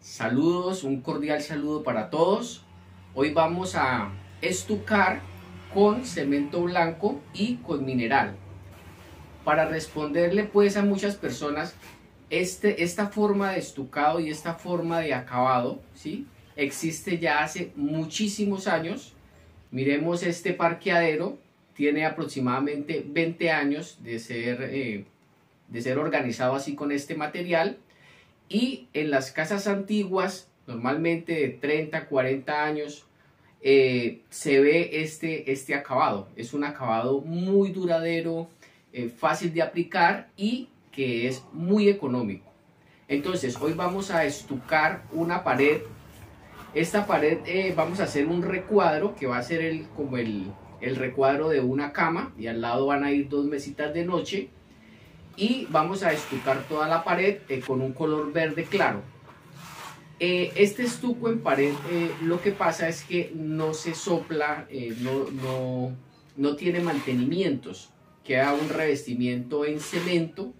Saludos, un cordial saludo para todos. Hoy vamos a estucar con cemento blanco y con mineral. Para responderle pues a muchas personas, este, esta forma de estucado y esta forma de acabado, ¿sí? Existe ya hace muchísimos años. Miremos este parqueadero, tiene aproximadamente 20 años de ser, eh, de ser organizado así con este material y en las casas antiguas, normalmente de 30, 40 años, eh, se ve este, este acabado. Es un acabado muy duradero, eh, fácil de aplicar y que es muy económico. Entonces, hoy vamos a estucar una pared. Esta pared eh, vamos a hacer un recuadro que va a ser el, como el, el recuadro de una cama y al lado van a ir dos mesitas de noche y vamos a estucar toda la pared eh, con un color verde claro. Eh, este estuco en pared eh, lo que pasa es que no se sopla, no, no, no, tiene mantenimientos, queda un revestimiento en cemento,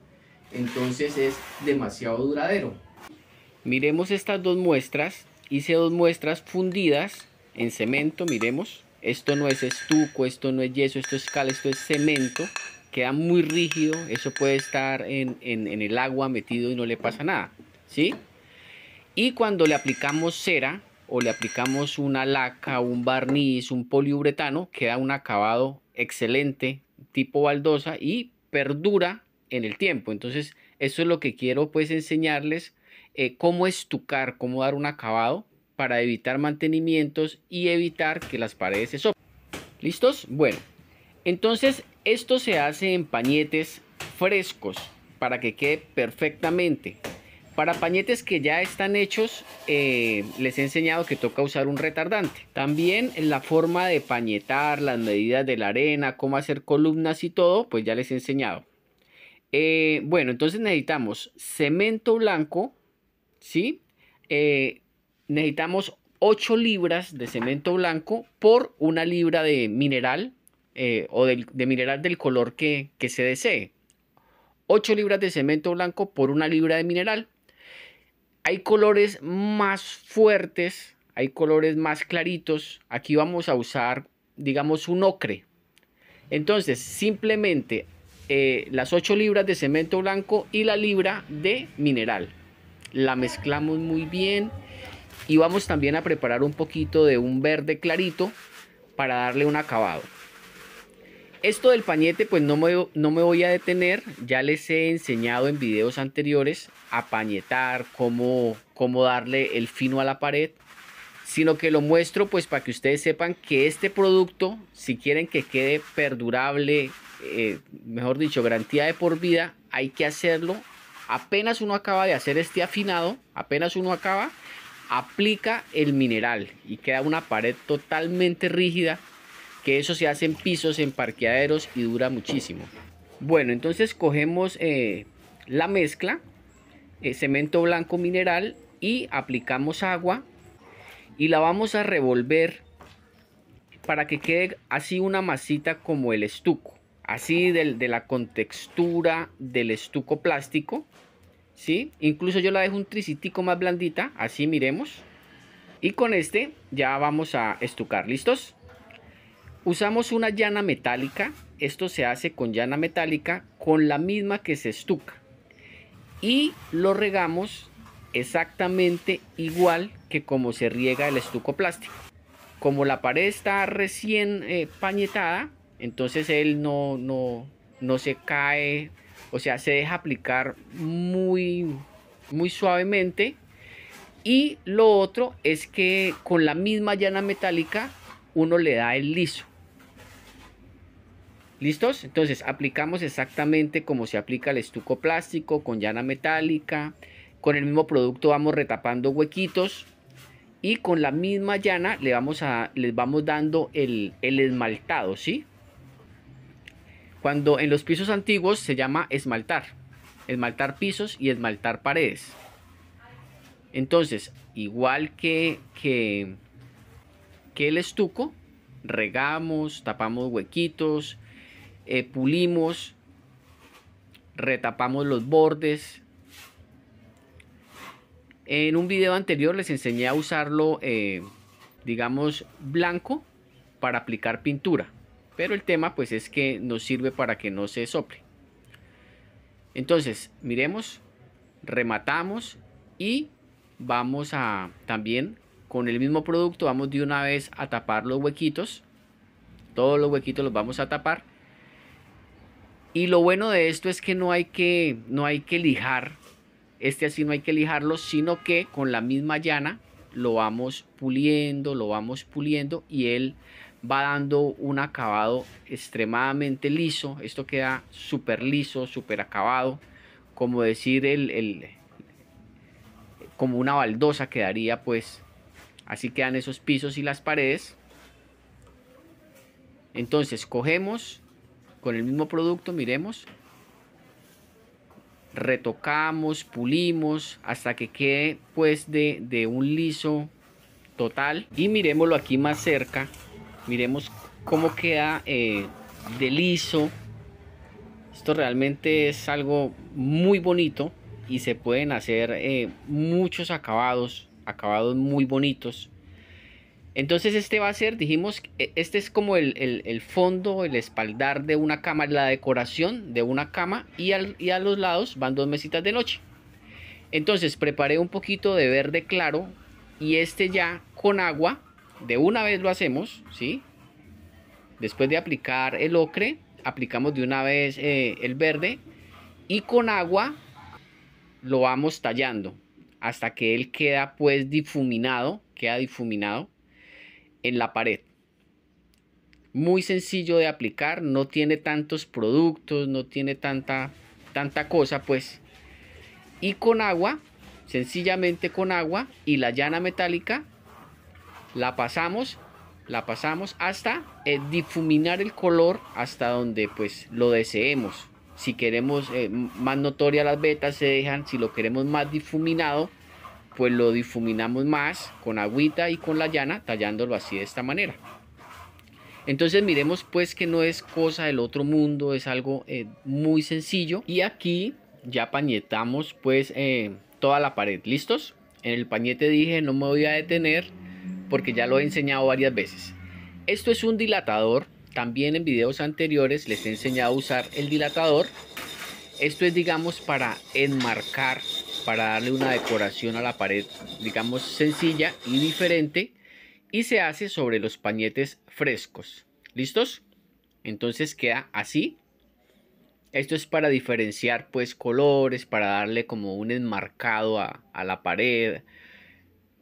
entonces es demasiado duradero. Miremos estas dos muestras, hice dos muestras fundidas en cemento, miremos, esto no es estuco, esto no es yeso, esto es cal, esto es cemento, queda muy rígido, eso puede estar en, el agua metido y no le pasa nada, ¿sí? Y cuando le aplicamos cera o le aplicamos una laca, un barniz, un poliuretano, queda un acabado excelente, tipo baldosa y perdura en el tiempo. Entonces, eso es lo que quiero pues enseñarles, eh, cómo estucar, cómo dar un acabado para evitar mantenimientos y evitar que las paredes se soplen. ¿Listos? Bueno, entonces esto se hace en pañetes frescos para que quede perfectamente. Para pañetes que ya están hechos, eh, les he enseñado que toca usar un retardante. También la forma de pañetar, las medidas de la arena, cómo hacer columnas y todo, pues ya les he enseñado. Eh, bueno, entonces necesitamos cemento blanco, ¿sí? Eh, necesitamos 8 libras de cemento blanco por una libra de mineral eh, o del, de mineral del color que, se desee. 8 libras de cemento blanco por una libra de mineral. Hay colores más fuertes, hay colores más claritos. Aquí vamos a usar, digamos, un ocre. Entonces, simplemente eh, las 8 libras de cemento blanco y la libra de mineral. La mezclamos muy bien y vamos también a preparar un poquito de un verde clarito para darle un acabado. Esto del pañete pues no me, no me voy a detener, ya les he enseñado en videos anteriores a pañetar, cómo, darle el fino a la pared, sino que lo muestro pues para que ustedes sepan que este producto, si quieren que quede perdurable, eh, mejor dicho, garantía de por vida, hay que hacerlo. Apenas uno acaba de hacer este afinado, apenas uno acaba, aplica el mineral y queda una pared totalmente rígida que eso se hace en pisos, en parqueaderos y dura muchísimo. Bueno, entonces cogemos eh, la mezcla, eh, cemento blanco mineral y aplicamos agua y la vamos a revolver para que quede así una masita como el estuco, así de, la contextura del estuco plástico. ¿sí? Incluso yo la dejo un tricitico más blandita, así miremos. Y con este ya vamos a estucar, ¿listos? Usamos una llana metálica, esto se hace con llana metálica, con la misma que se estuca. Y lo regamos exactamente igual que como se riega el estuco plástico. Como la pared está recién eh, pañetada, entonces él no, no, no se cae, o sea, se deja aplicar muy, muy suavemente. Y lo otro es que con la misma llana metálica uno le da el liso. ¿Listos? Entonces aplicamos exactamente como se aplica el estuco plástico con llana metálica. Con el mismo producto vamos retapando huequitos y con la misma llana le vamos a, les vamos dando el, esmaltado, ¿sí? Cuando en los pisos antiguos se llama esmaltar. Esmaltar pisos y esmaltar paredes. Entonces, igual que, que, que el estuco, regamos, tapamos huequitos, eh, pulimos, retapamos los bordes. En un video anterior les enseñé a usarlo, eh, digamos, blanco para aplicar pintura. Pero el tema pues es que nos sirve para que no se sople. Entonces, miremos, rematamos y vamos a también con el mismo producto vamos de una vez a tapar los huequitos. Todos los huequitos los vamos a tapar y lo bueno de esto es que no hay que, no hay que lijar, este así no hay que lijarlo, sino que con la misma llana lo vamos puliendo, lo vamos puliendo y él va dando un acabado extremadamente liso. Esto queda súper liso, súper acabado, como decir el, el, como una baldosa quedaría pues. Así quedan esos pisos y las paredes. Entonces cogemos con el mismo producto, miremos, retocamos, pulimos hasta que quede pues de, de un liso total y miremoslo aquí más cerca, miremos cómo queda eh, de liso. Esto realmente es algo muy bonito y se pueden hacer eh, muchos acabados, acabados muy bonitos. Entonces este va a ser, dijimos, e, este es como el, fondo, el espaldar de una cama, la decoración de una cama y, a los lados van dos mesitas de noche. Entonces preparé un poquito de verde claro y este ya con agua, de una vez lo hacemos, ¿sí? Después de aplicar el ocre, aplicamos de una vez eh, el verde y con agua lo vamos tallando hasta que él queda pues difuminado, queda difuminado en la pared. Muy sencillo de aplicar, no tiene tantos productos, no tiene tanta, tanta cosa, pues. Y con agua, sencillamente con agua y la llana metálica, la pasamos, la pasamos hasta eh, difuminar el color hasta donde pues lo deseemos. Si queremos eh, más notoria las vetas se dejan, si lo queremos más difuminado, pues lo difuminamos más con agüita y con la llana, tallándolo así de esta manera. Entonces miremos pues que no es cosa del otro mundo, es algo eh, muy sencillo. Y aquí ya pañetamos pues eh, toda la pared, ¿listos? En el pañete dije no me voy a detener porque ya lo he enseñado varias veces. Esto es un dilatador, también en videos anteriores les he enseñado a usar el dilatador. Esto es digamos para enmarcar para darle una decoración a la pared, digamos sencilla y diferente, y se hace sobre los pañetes frescos. ¿Listos? Entonces queda así. Esto es para diferenciar pues colores, para darle como un enmarcado a, la pared.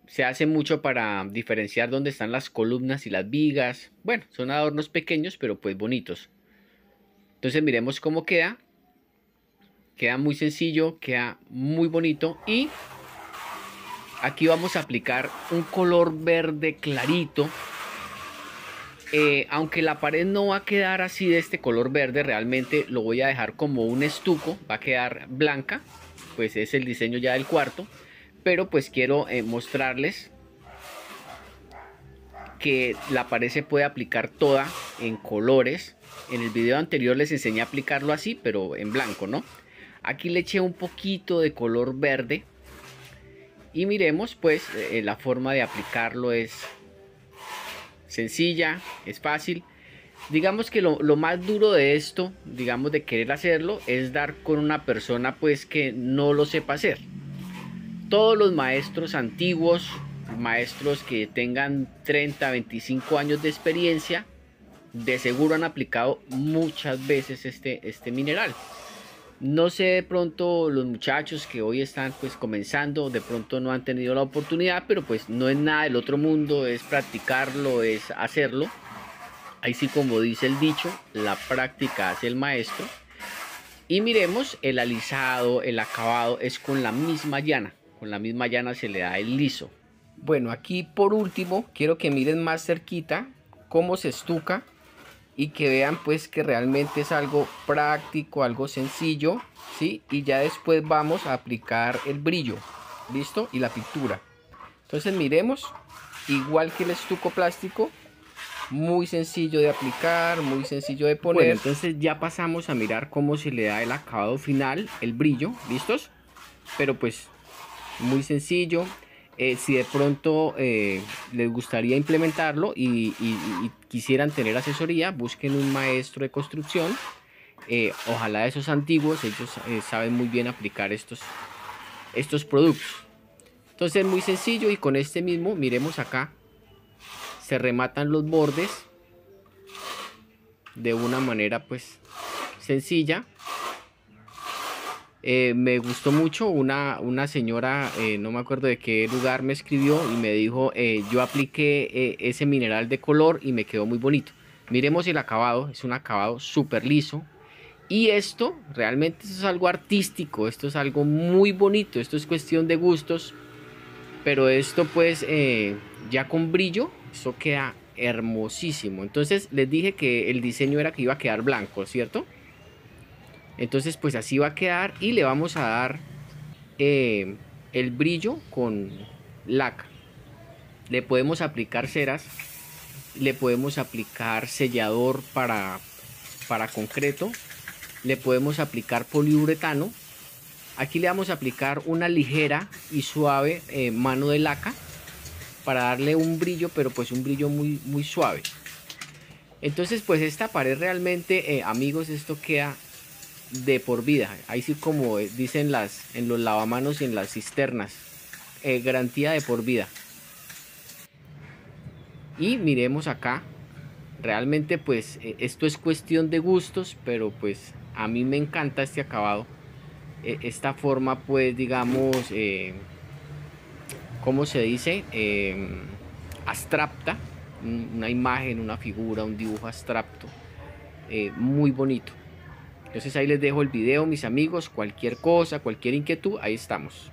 Se hace mucho para diferenciar dónde están las columnas y las vigas. Bueno, son adornos pequeños pero pues bonitos. Entonces miremos cómo queda Queda muy sencillo, queda muy bonito y aquí vamos a aplicar un color verde clarito. Eh, aunque la pared no va a quedar así de este color verde, realmente lo voy a dejar como un estuco, va a quedar blanca, pues es el diseño ya del cuarto, pero pues quiero eh, mostrarles que la pared se puede aplicar toda en colores. En el video anterior les enseñé a aplicarlo así, pero en blanco, ¿no? Aquí le eché un poquito de color verde. Y miremos pues eh, la forma de aplicarlo es sencilla, es fácil. Digamos que lo, más duro de esto, digamos de querer hacerlo, es dar con una persona pues que no lo sepa hacer. Todos los maestros antiguos, maestros que tengan 30, 25 años de experiencia, de seguro han aplicado muchas veces este, este mineral. No sé de pronto los muchachos que hoy están pues comenzando, de pronto no han tenido la oportunidad, pero pues no es nada del otro mundo, es practicarlo, es hacerlo. Ahí sí como dice el dicho, la práctica hace el maestro. Y miremos, el alisado, el acabado es con la misma llana, con la misma llana se le da el liso. Bueno, aquí por último quiero que miren más cerquita cómo se estuca y que vean pues que realmente es algo práctico, algo sencillo, ¿sí? Y ya después vamos a aplicar el brillo, ¿listo? Y la pintura. Entonces miremos, igual que el estuco plástico, muy sencillo de aplicar, muy sencillo de poner. entonces ya pasamos a mirar cómo se le da el acabado final, el brillo, ¿listos? Pero pues muy sencillo. Eh, si de pronto eh, les gustaría implementarlo y, quisieran tener asesoría, busquen un maestro de construcción. Eh, ojalá esos antiguos, ellos saben muy bien aplicar estos, estos productos. Entonces es muy sencillo y con este mismo, miremos acá, se rematan los bordes de una manera pues sencilla. Eh, me gustó mucho una, señora, eh, no me acuerdo de qué lugar me escribió y me dijo, eh, yo apliqué ese mineral de color y me quedó muy bonito. Miremos el acabado, es un acabado súper liso. Y esto realmente es algo artístico, esto es algo muy bonito, esto es cuestión de gustos. Pero esto pues ya con brillo, eso queda hermosísimo. Entonces les dije que el diseño era que iba a quedar blanco, ¿cierto? Entonces pues así va a quedar y le vamos a dar eh, el brillo con laca. Le podemos aplicar ceras, le podemos aplicar sellador para, para concreto, le podemos aplicar poliuretano. Aquí le vamos a aplicar una ligera y suave eh, mano de laca para darle un brillo, pero pues un brillo muy, muy suave. Entonces pues esta pared realmente, eh, amigos, esto queda de por vida. Ahí sí como eh, dicen las, en los lavamanos y en las cisternas. Eh, garantía de por vida. Y miremos acá. Realmente pues eh, esto es cuestión de gustos, pero pues a mí me encanta este acabado. E, esta forma pues digamos, ¿cómo se dice? abstracta. Una imagen, una figura, un dibujo abstracto. muy bonito. Entonces ahí les dejo el video, mis amigos, cualquier cosa, cualquier inquietud, ahí estamos.